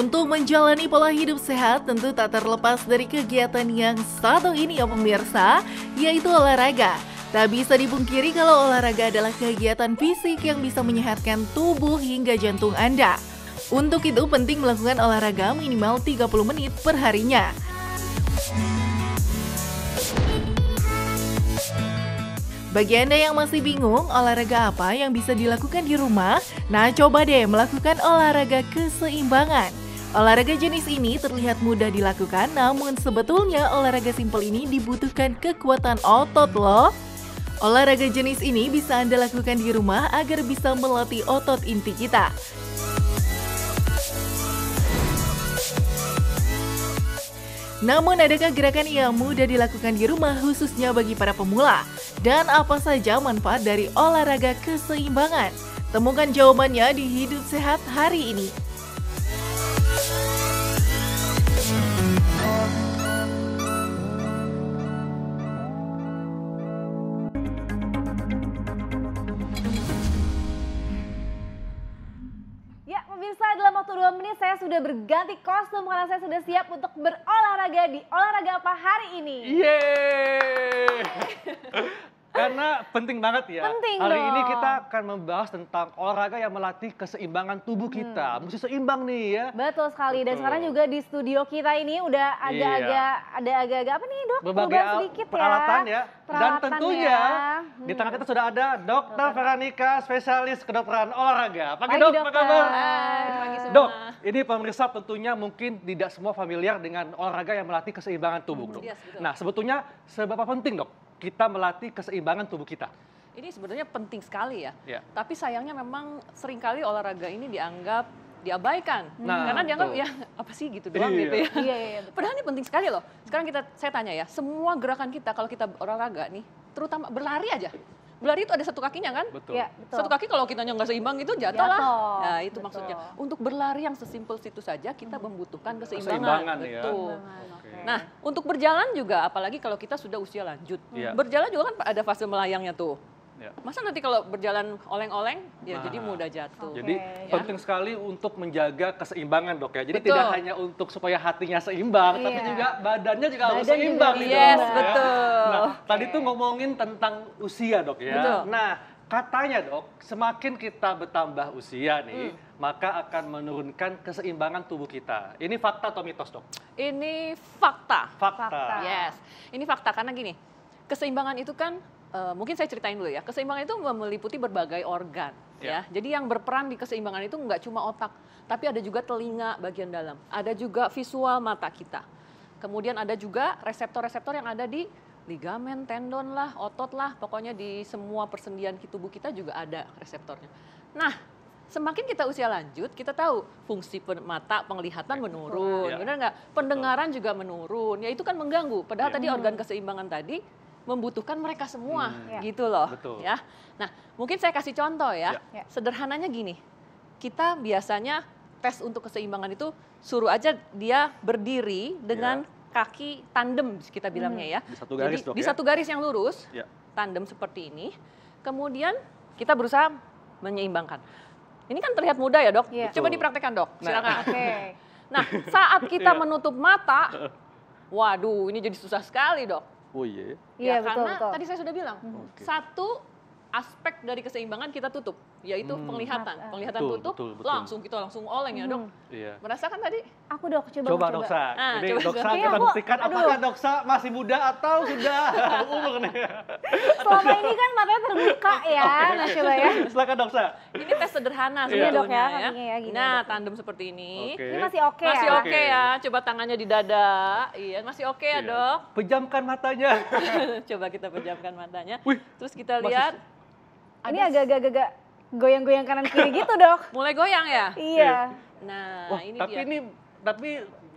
Untuk menjalani pola hidup sehat tentu tak terlepas dari kegiatan yang satu ini ya pemirsa, yaitu olahraga. Tak bisa dipungkiri kalau olahraga adalah kegiatan fisik yang bisa menyehatkan tubuh hingga jantung Anda. Untuk itu penting melakukan olahraga minimal 30 menit harinya. Bagi Anda yang masih bingung olahraga apa yang bisa dilakukan di rumah, nah coba deh melakukan olahraga keseimbangan. Olahraga jenis ini terlihat mudah dilakukan, namun sebetulnya olahraga simpel ini dibutuhkan kekuatan otot loh. Olahraga jenis ini bisa Anda lakukan di rumah agar bisa melatih otot inti kita. Namun adakah gerakan yang mudah dilakukan di rumah khususnya bagi para pemula? Dan apa saja manfaat dari olahraga keseimbangan? Temukan jawabannya di Hidup Sehat hari ini. sudah berganti kostum karena saya sudah siap untuk berolahraga di olahraga apa hari ini. Yeay! Karena penting banget ya. Penting Hari dong. ini kita akan membahas tentang olahraga yang melatih keseimbangan tubuh hmm. kita. Hmm. Mesti seimbang nih ya. Betul sekali. Betul. Dan sekarang juga di studio kita ini udah iya. agak-agak iya. ada agak-agak apa nih dok? Berbagai sedikit ya. peralatan ya. Peralatan Dan tentunya ya. hmm. di tengah hmm. kita sudah ada dokter Veronica, spesialis kedokteran olahraga. Pagi, Pagi dok, dokter. apa kabar? Pagi semua. Dok, ini pemirsa tentunya mungkin tidak semua familiar dengan olahraga yang melatih keseimbangan tubuh hmm. dok. Yes, betul. nah sebetulnya seberapa penting dok kita melatih keseimbangan tubuh kita. Ini sebenarnya penting sekali ya. ya. Tapi sayangnya memang seringkali olahraga ini dianggap diabaikan hmm. nah, karena dianggap ya apa sih gitu doang iya. gitu ya. Iya, iya, iya Padahal ini penting sekali loh. Sekarang kita saya tanya ya, semua gerakan kita kalau kita olahraga nih, terutama berlari aja Berlari itu ada satu kakinya kan? Betul. Ya, betul. Satu kaki kalau kita nggak seimbang itu jatuh, jatuh. lah. Nah itu betul. maksudnya. Untuk berlari yang sesimpel situ saja kita hmm. membutuhkan keseimbangan. Keseimbangan ya. betul. ya. Okay. Nah untuk berjalan juga apalagi kalau kita sudah usia lanjut. Iya. Berjalan juga kan ada fase melayangnya tuh. Ya. Masa nanti kalau berjalan oleng-oleng, ya nah. jadi mudah jatuh. Okay, jadi ya. penting sekali untuk menjaga keseimbangan dok ya. Jadi betul. tidak hanya untuk supaya hatinya seimbang, iya. tapi juga badannya juga Badan harus seimbang. Juga, gitu, yes, dok, ya. betul. Ya. Nah, okay. tadi tuh ngomongin tentang usia dok ya. Betul. Nah, katanya dok, semakin kita bertambah usia nih, hmm. maka akan menurunkan keseimbangan tubuh kita. Ini fakta atau mitos dok? Ini fakta. Fakta. fakta. Yes, ini fakta karena gini, keseimbangan itu kan Eh, mungkin saya ceritain dulu ya. Keseimbangan itu meliputi berbagai organ yeah. ya. Jadi yang berperan di keseimbangan itu nggak cuma otak, tapi ada juga telinga bagian dalam, ada juga visual mata kita. Kemudian ada juga reseptor-reseptor yang ada di ligamen, tendon lah, otot lah, pokoknya di semua persendian tubuh kita juga ada reseptornya. Nah, semakin kita usia lanjut, kita tahu fungsi mata penglihatan ya. menurun, ya. benar nggak? Pendengaran Betul. juga menurun, ya itu kan mengganggu. Padahal ya. tadi organ keseimbangan tadi membutuhkan mereka semua hmm. Ya. gitu loh Betul. ya. Nah, mungkin saya kasih contoh ya. ya. ya. Sederhananya gini. Kita biasanya tes untuk keseimbangan itu suruh aja dia berdiri dengan ya. kaki tandem kita bilangnya hmm. ya. Di satu garis Jadi, dok, di ya. satu garis yang lurus. Ya. Tandem seperti ini. Kemudian kita berusaha menyeimbangkan. Ini kan terlihat mudah ya, Dok? Yeah. Coba dipraktekkan, Dok. Nah. Silakan. Nah, okay. nah saat kita iya. menutup mata, waduh, ini jadi susah sekali, Dok oh iya, iya ya karena tadi saya sudah bilang hmm. satu aspek dari keseimbangan kita tutup, yaitu hmm. penglihatan. Eh. Penglihatan betul, tutup, betul, betul. langsung kita langsung oleng ya dok. Hmm. Iya. Merasakan tadi? Aku dok, coba. Coba, ah, coba. doksa. Nah, Jadi coba, doksa kita aku, buktikan aduh. apakah doksa masih muda atau sudah umur nih. Selama ini kan matanya terbuka ya, okay. nah, coba ya. Silakan doksa. Ini tes sederhana sebenarnya iya, dok ya. ya. ya gini, nah dok. tandem seperti ini. Okay. Ini masih oke okay, masih ya. oke okay, ya. Coba tangannya di dada. Iya, masih oke okay, ya iya. dok. Pejamkan matanya. coba kita pejamkan matanya. Terus kita lihat. Ini agak-agak goyang-goyang kanan kiri gitu dok. Mulai goyang ya? Iya. iya. Nah Wah, ini tapi dia. ini tapi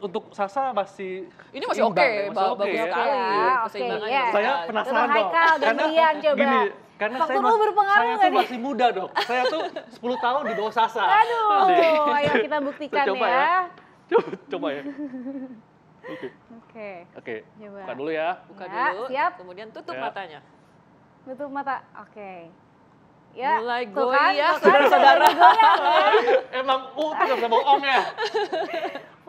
untuk Sasa masih ini masih oke, okay, ya, okay, bagus ya. sekali. Ya, oke, okay, ya. Iya. Saya penasaran dok, karena coba. gini, karena Faktor saya, mas, berpengaruh saya tuh nih? masih muda dok, saya tuh 10 tahun di bawah Sasa. Aduh, ayo kita buktikan coba ya. ya. Coba, coba ya. Oke. Oke. Oke. Buka dulu ya. Buka ya, dulu. Siap. Kemudian tutup ya. matanya. Tutup mata. Oke. Okay. Ya, mulai kan, kan, goyang, ya, saudara-saudara. Emang U tuh gak bisa bohong ya?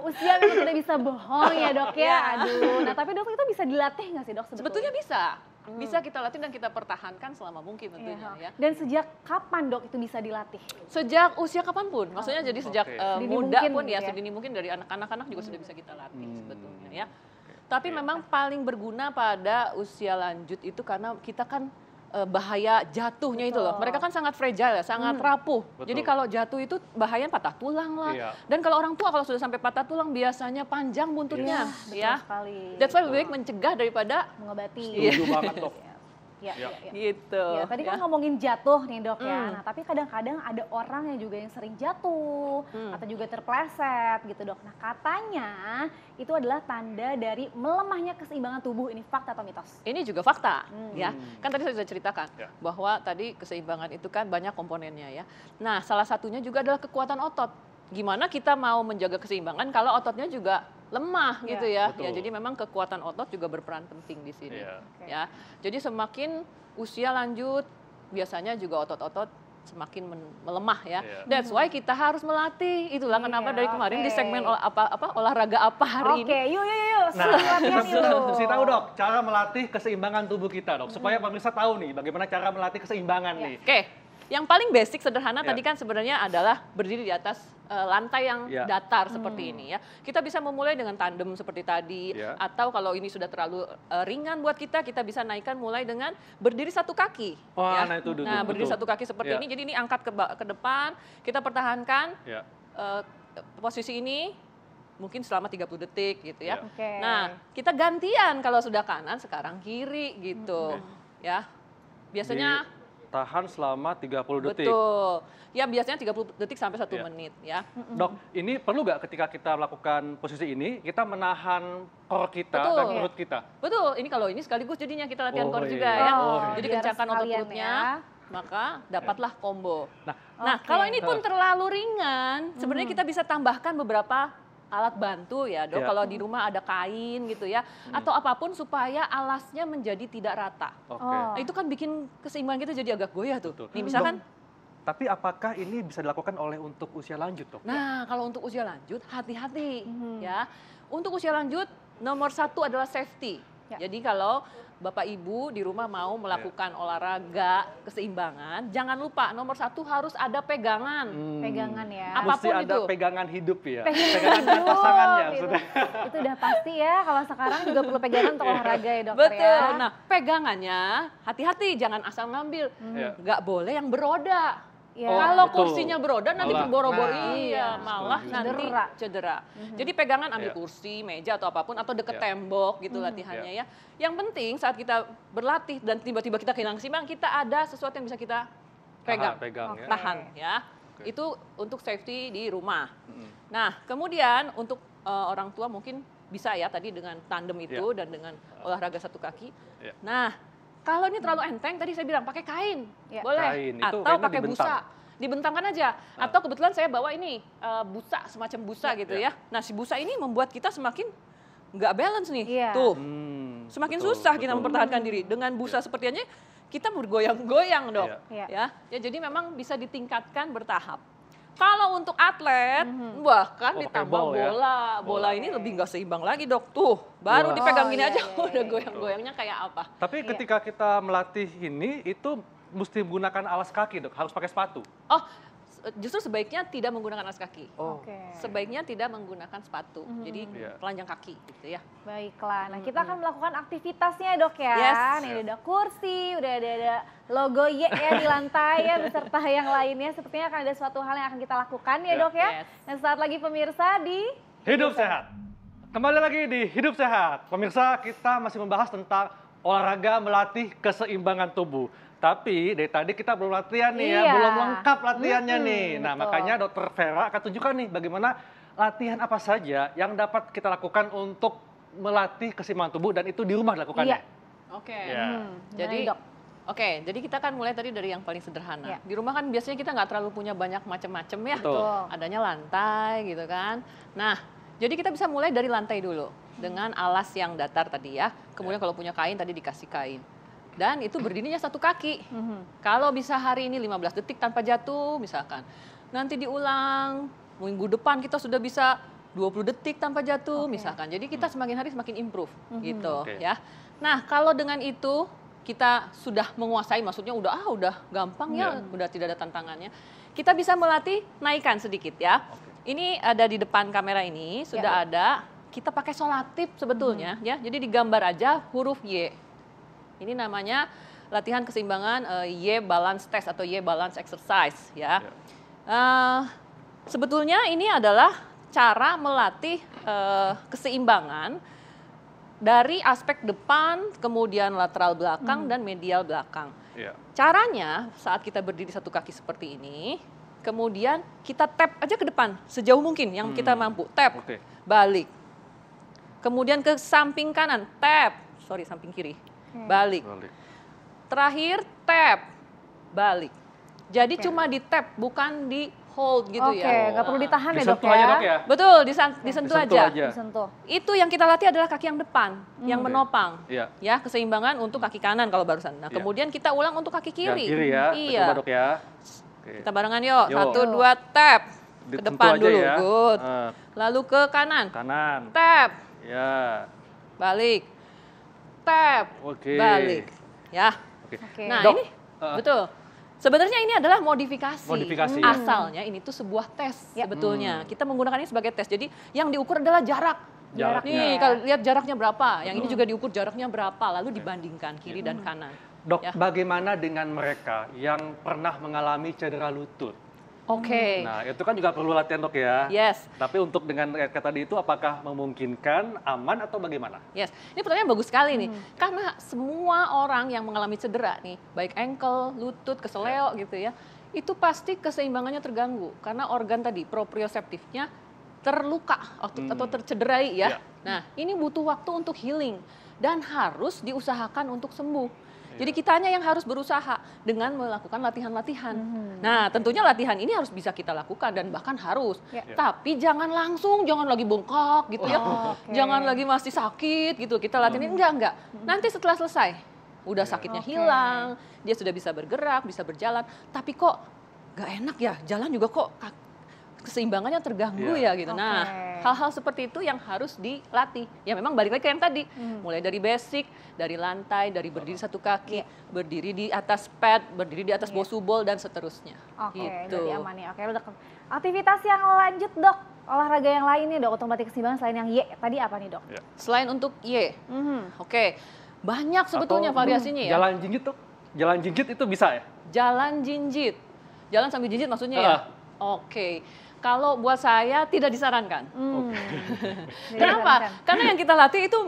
usia memang tidak bisa bohong ya dok ya. Iya. Aduh, nah tapi dok kita bisa dilatih gak sih dok sebetulnya? Sebetulnya bisa. Hmm. Bisa kita latih dan kita pertahankan selama mungkin iya. tentunya ya. ya. Dan sejak kapan dok itu bisa dilatih? Sejak usia kapan pun, maksudnya oh. jadi sejak okay. uh, eh, muda pun gitu ya, ya, sedini mungkin dari anak-anak anak juga hmm. sudah bisa kita latih hmm. sebetulnya ya. Okay. Tapi memang paling berguna pada usia lanjut itu karena kita kan Eh, bahaya jatuhnya Betul. itu loh. Mereka kan sangat fragile ya, sangat hmm. rapuh. Betul. Jadi kalau jatuh itu bahaya patah tulang lah. Iya. Dan kalau orang tua kalau sudah sampai patah tulang biasanya panjang buntutnya. Iya, iya. betul sekali. That's why lebih baik mencegah daripada mengobati. Setuju banget dok. Iya. Ya, ya, ya. Gitu. Ya, tadi kan ya. ngomongin jatuh nih dok mm. ya. Hmm. Nah tapi kadang-kadang ada orang yang juga yang sering jatuh mm. atau juga terpleset gitu dok. Nah katanya itu adalah tanda dari melemahnya keseimbangan tubuh. Ini fakta atau mitos? Ini juga fakta mm. ya. Hmm. Kan tadi saya sudah ceritakan ya. bahwa tadi keseimbangan itu kan banyak komponennya ya. Nah salah satunya juga adalah kekuatan otot. Gimana kita mau menjaga keseimbangan kalau ototnya juga lemah yeah. gitu ya. Ya jadi memang kekuatan otot juga berperan penting di sini. Yeah. Okay. Ya. Jadi semakin usia lanjut biasanya juga otot-otot semakin melemah ya. Yeah. That's why kita harus melatih. Itulah yeah, kenapa dari kemarin okay. di segmen ol apa apa olahraga apa hari okay. ini. Oke, yuk yuk yuk. Nah, kita tahu dok cara melatih keseimbangan tubuh kita dok supaya pemirsa tahu nih bagaimana cara melatih keseimbangan yeah. nih. Oke. Okay. Yang paling basic sederhana yeah. tadi kan sebenarnya adalah berdiri di atas uh, lantai yang yeah. datar hmm. seperti ini ya. Kita bisa memulai dengan tandem seperti tadi yeah. atau kalau ini sudah terlalu uh, ringan buat kita, kita bisa naikkan mulai dengan berdiri satu kaki. Oh, ya. nah itu duduk, Nah, berdiri betul. satu kaki seperti yeah. ini. Jadi ini angkat ke ke depan, kita pertahankan yeah. Ya. uh, posisi ini mungkin selama 30 detik gitu ya. Yeah. Okay. Nah, kita gantian kalau sudah kanan sekarang kiri gitu. Okay. Hmm. Ya. Biasanya Di tahan selama 30 detik. Betul. Ya biasanya 30 detik sampai 1 ya. menit ya. Dok, ini perlu nggak ketika kita melakukan posisi ini, kita menahan core kita Betul. dan perut kita? Betul. Ini kalau ini sekaligus jadinya kita latihan oh, core iya. juga ya. Oh, oh iya. Jadi kencangkan otot perutnya. Ya maka iya. dapatlah combo. Nah, nah kalau ini pun terlalu ringan, sebenarnya hmm. kita bisa tambahkan beberapa alat bantu ya dok. ya. Kalau di rumah ada kain gitu ya, hmm. atau apapun supaya alasnya menjadi tidak rata. Okay. Nah, itu kan bikin keseimbangan kita jadi agak goyah tuh. Betul. Nih misalkan. Dok, tapi apakah ini bisa dilakukan oleh untuk usia lanjut dok? Nah kalau untuk usia lanjut hati-hati hmm. ya. Untuk usia lanjut nomor satu adalah safety Ya. Jadi kalau Bapak Ibu di rumah mau ya. melakukan ya. olahraga keseimbangan, jangan lupa nomor satu harus ada pegangan. Hmm. Pegangan ya. Apapun Mesti ada itu. pegangan hidup ya. Pegangan, pegangan hidup, pasangannya. Itu, itu udah pasti ya. Kalau sekarang juga perlu pegangan untuk iya. olahraga ya dokter ya. Betul. ya. Nah pegangannya hati-hati jangan asal ngambil. Hmm. Ya. Gak boleh yang beroda. Ya. Oh, Kalau betul. kursinya beroda nanti berboro-boro nah, iya, malah nanti cedera. cedera. Mm-hmm. Jadi pegangan ambil yeah. kursi, meja atau apapun atau deket yeah. tembok gitu mm-hmm. latihannya yeah. ya. Yang penting saat kita berlatih dan tiba-tiba kita kehilangan simbang, kita ada sesuatu yang bisa kita pegang, ya. tahan, pegang okay. tahan ya. Okay. Itu untuk safety di rumah. Mm-hmm. Nah, kemudian untuk uh, orang tua mungkin bisa ya tadi dengan tandem itu yeah. dan dengan olahraga satu kaki. Yeah. Nah, kalau ini terlalu enteng, tadi saya bilang pakai kain, ya. boleh. Kain. Itu Atau pakai busa, dibentangkan aja. Ah. Atau kebetulan saya bawa ini uh, busa, semacam busa ya, gitu ya. ya. Nah si busa ini membuat kita semakin nggak balance nih, ya. tuh. Hmm, semakin betul, susah betul. kita mempertahankan hmm. diri dengan busa ya. seperti kita bergoyang-goyang dong ya. Ya. ya. Jadi memang bisa ditingkatkan bertahap. Kalau untuk atlet, mm-hmm. bahkan oh, ditambah bola. Ya? bola. ini iya, lebih iya. nggak seimbang lagi dok. Tuh, baru oh, dipegang gini iya, aja iya, iya udah goyang-goyangnya kayak apa. Tapi iya. ketika kita melatih ini, itu mesti menggunakan alas kaki dok, harus pakai sepatu. Oh, justru sebaiknya tidak menggunakan alas kaki. Oh. Okay. Sebaiknya tidak menggunakan sepatu. Mm -hmm. Jadi yeah. telanjang kaki gitu ya. Baiklah. Nah, kita hmm. akan melakukan aktivitasnya, Dok ya. Yes. Nih ada, ada kursi, udah ada, ada logo Y ya di lantai ya beserta yang lainnya. Sepertinya akan ada suatu hal yang akan kita lakukan ya, Dok ya. Yes. Nah, saat lagi pemirsa di Hidup Sehat. Kembali lagi di Hidup Sehat. Pemirsa, kita masih membahas tentang olahraga melatih keseimbangan tubuh. Tapi dari tadi kita belum latihan nih ya, iya. ya, belum lengkap latihannya hmm, nih. Nah, betul. makanya dokter Vera akan tunjukkan nih bagaimana latihan apa saja yang dapat kita lakukan untuk melatih keseimbangan tubuh dan itu di rumah dilakukannya. Iya. Oke. Okay. Iya. Yeah. Hmm, jadi nah, Oke, okay, jadi kita kan mulai tadi dari yang paling sederhana. Yeah. Di rumah kan biasanya kita nggak terlalu punya banyak macam-macam ya. Betul. Adanya lantai gitu kan. Nah, jadi kita bisa mulai dari lantai dulu dengan alas yang datar tadi ya. Kemudian yeah. kalau punya kain tadi dikasih kain dan itu berdirinya satu kaki. Mm-hmm. Kalau bisa hari ini 15 detik tanpa jatuh misalkan. Nanti diulang minggu depan kita sudah bisa 20 detik tanpa jatuh okay. misalkan. Jadi kita mm. semakin hari semakin improve mm-hmm. gitu okay. ya. Nah, kalau dengan itu kita sudah menguasai maksudnya udah ah udah gampang yeah. ya, iya. udah tidak ada tantangannya. Kita bisa melatih naikkan sedikit ya. Okay. Ini ada di depan kamera ini sudah yeah. ada kita pakai solatif sebetulnya mm-hmm. ya. Jadi digambar aja huruf Y ini namanya latihan keseimbangan uh, eh, Y balance test atau Y balance exercise ya. Yeah. Ya. Uh, sebetulnya ini adalah cara melatih uh, keseimbangan dari aspek depan, kemudian lateral belakang hmm. dan medial belakang. Yeah. Caranya saat kita berdiri satu kaki seperti ini, kemudian kita tap aja ke depan sejauh mungkin yang hmm. kita mampu. Tap, okay. balik. Kemudian ke samping kanan, tap. Sorry, samping kiri Hmm. balik. balik. Terakhir tap, balik. Jadi okay. cuma di tap, bukan di hold gitu okay, ya. Oke, nggak perlu ditahan ya dok ya. dok ya. Betul, disentuh, disentuh aja. aja. Disentuh. Itu yang kita latih adalah kaki yang depan, hmm. yang menopang. Yeah. Ya, keseimbangan untuk kaki kanan kalau barusan. Nah, yeah. kemudian kita ulang untuk kaki kiri. Kaki kiri ya. Iya. dok ya. Okay. Kita barengan yuk. Yo. Satu, dua, tap. Ke depan dulu, ya. good. Uh. Lalu ke kanan. Kanan. Tap. Ya. Balik tap okay. balik ya okay. okay. nah Dok, ini eh. betul Sebenarnya ini adalah modifikasi. modifikasi hmm. Asalnya ini tuh sebuah tes ya. sebetulnya. Hmm. Kita menggunakan ini sebagai tes. Jadi yang diukur adalah jarak. Jaraknya. Nih, kalau lihat jaraknya berapa. Betul. Yang ini hmm. juga diukur jaraknya berapa, lalu dibandingkan kiri ya. dan kanan. Dok, ya. bagaimana dengan mereka yang pernah mengalami cedera lutut? Oke. Okay. Nah, itu kan juga perlu latihan dok ya. Yes. Tapi untuk dengan kata-kata tadi itu apakah memungkinkan, aman atau bagaimana? Yes. Ini pertanyaan bagus sekali nih. Hmm. Karena semua orang yang mengalami cedera nih, baik ankle, lutut, keseleo yeah. gitu ya, itu pasti keseimbangannya terganggu karena organ tadi proprioceptifnya terluka atau, hmm. atau tercederai ya. Yeah. Nah, ini butuh waktu untuk healing dan harus diusahakan untuk sembuh. Jadi ya. kitanya yang harus berusaha dengan melakukan latihan-latihan. Hmm. Nah, tentunya latihan ini harus bisa kita lakukan dan bahkan harus. Yeah. Tapi jangan langsung, jangan lagi bongkok gitu ya. oh, ya. Okay. Jangan lagi masih sakit gitu. Kita latihin hmm. enggak enggak. Mhm. Nanti setelah selesai, udah ya. sakitnya okay. hilang, dia sudah bisa bergerak, bisa berjalan. Tapi kok gak enak ya, jalan juga kok keseimbangannya terganggu yeah. ya gitu. Okay. Nah, Iya. hal-hal seperti itu yang harus dilatih ya memang balik lagi ke yang tadi hmm. mulai dari basic dari lantai dari berdiri satu kaki yeah. berdiri di atas pad berdiri di atas yeah. bosubol dan seterusnya oke okay, gitu. jadi aman ya oke dok aktivitas yang lanjut dok olahraga yang lainnya dok untuk melatih keseimbangan selain yang Y tadi apa nih dok yeah. selain untuk Y mm -hmm. oke okay. banyak sebetulnya Atau, variasinya mm, ya jalan jinjit tuh jalan jinjit itu bisa ya jalan jinjit jalan sambil jinjit maksudnya uh. ya ah. oke okay. Kalau buat saya tidak disarankan. Hmm. Okay. Iya, Kenapa? Iya, iya. Karena yang kita latih itu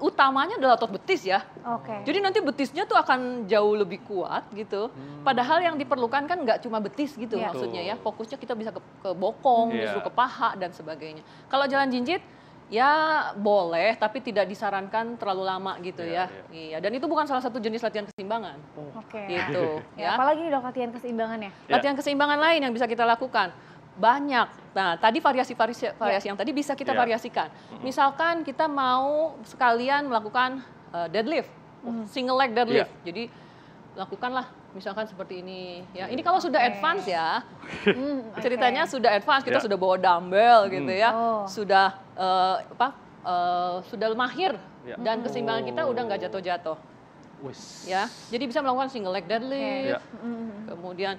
utamanya adalah otot betis ya. Okay. Jadi nanti betisnya tuh akan jauh lebih kuat gitu. Hmm. Padahal yang diperlukan kan nggak cuma betis gitu yeah. maksudnya ya. Fokusnya kita bisa ke, ke bokong, yeah. justru ke paha dan sebagainya. Kalau jalan jinjit ya boleh tapi tidak disarankan terlalu lama gitu yeah, ya. Iya, dan itu bukan salah satu jenis latihan keseimbangan. Oh. Oke. Okay. Gitu ya, ya. Apalagi nih dok latihan keseimbangan ya. Latihan keseimbangan lain yang bisa kita lakukan banyak. Nah, tadi variasi-variasi variasi ya. yang tadi bisa kita ya. variasikan. Misalkan kita mau sekalian melakukan eh, deadlift, mm-hmm. single leg deadlift. Ya. Jadi lakukanlah misalkan seperti ini. Ya, ini kalau sudah advance ya. Mm, ceritanya sudah advance, kita sudah bawa dumbbell mm. gitu ya. Oh. Sudah uh, apa? Uh, sudah mahir yeah. dan keseimbangan kita udah nggak oh. jatuh-jatuh. Ya. Jadi bisa melakukan single leg deadlift. Mm-hmm. Kemudian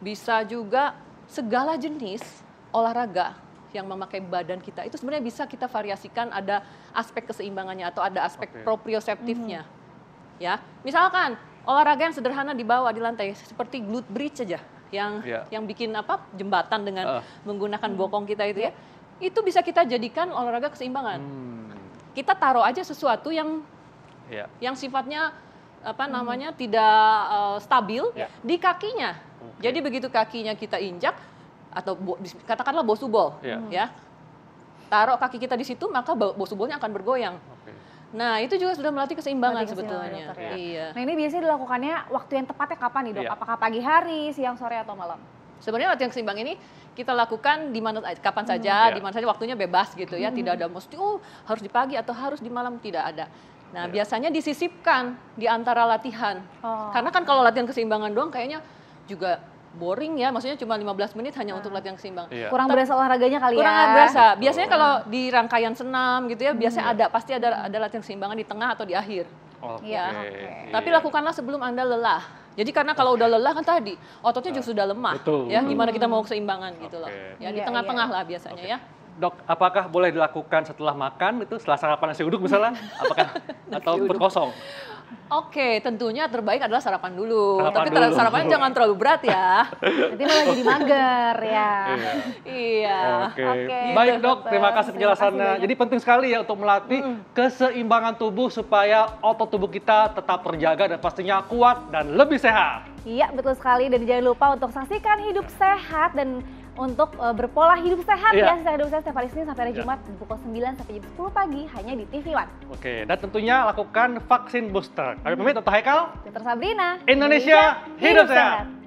bisa juga segala jenis olahraga yang memakai badan kita itu sebenarnya bisa kita variasikan ada aspek keseimbangannya atau ada aspek okay. proprioceptifnya. -hmm. Ya. Misalkan olahraga yang sederhana di bawah di lantai seperti glute bridge aja yang yeah. yang bikin apa jembatan dengan uh. menggunakan mhm. bokong kita itu ya. ya. Itu bisa kita jadikan olahraga keseimbangan. Hmm. Kita taruh aja sesuatu yang yeah. yang sifatnya apa mhm. namanya hmm. tidak uh, stabil yeah. di kakinya jadi begitu kakinya kita injak atau katakanlah bosubol yeah. ya. Taruh kaki kita di situ maka bosubolnya akan bergoyang. Okay. Nah, itu juga sudah melatih keseimbangan, melatih sebetulnya. ya. Iya. Nah, ini biasanya dilakukannya waktu yang tepatnya kapan nih, Dok? Iya. Apakah pagi hari, siang, sore atau malam? Sebenarnya latihan keseimbangan ini kita lakukan di mana kapan hmm. saja, hmm. di mana saja waktunya bebas gitu ya, hmm. tidak ada mesti oh harus di pagi atau harus di malam tidak ada. Nah, yeah. biasanya disisipkan di antara latihan. Oh. Karena kan kalau latihan keseimbangan doang kayaknya juga boring ya, maksudnya cuma 15 menit hanya untuk hmm. latihan seimbang. Iya. Kurang berasa olahraganya kali kurang ya. Kurang berasa. Biasanya oh. kalau di rangkaian senam gitu ya, hmm. biasanya ada pasti ada ada latihan seimbangan di tengah atau di akhir. Okay. Ya. Okay. Tapi lakukanlah sebelum Anda lelah. Jadi karena kalau okay. udah lelah kan tadi ototnya nah, juga sudah lemah Betul. ya, hmm. gimana kita mau keseimbangan okay. gitu loh. Ya di iya, tengah-tengah iya. lah biasanya okay. ya. Dok, apakah boleh dilakukan setelah makan itu setelah sarapan nasi uduk misalnya? Apakah atau berkosong Oke, tentunya terbaik adalah sarapan dulu. Sarapan Tapi dulu. sarapannya jangan terlalu berat ya. Nanti malah jadi mager ya. iya. iya. Oke. Okay. Okay, gitu, baik dok, terima kasih penjelasannya. jadi penting sekali ya untuk melatih hmm. keseimbangan tubuh supaya otot tubuh kita tetap terjaga dan pastinya kuat dan lebih sehat. Iya, betul sekali. Dan jangan lupa untuk saksikan hidup sehat dan untuk uh, berpola hidup sehat yeah. ya. Iya. Sehat hidup sehat setiap hari Senin sampai hari yeah. Jumat pukul 9 sampai jam 10 pagi hanya di TV One. Oke, dan tentunya lakukan vaksin booster. Kami pamit, Toto Haikal. Dr. Sabrina. Indonesia, Indonesia hidup, hidup sehat. sehat.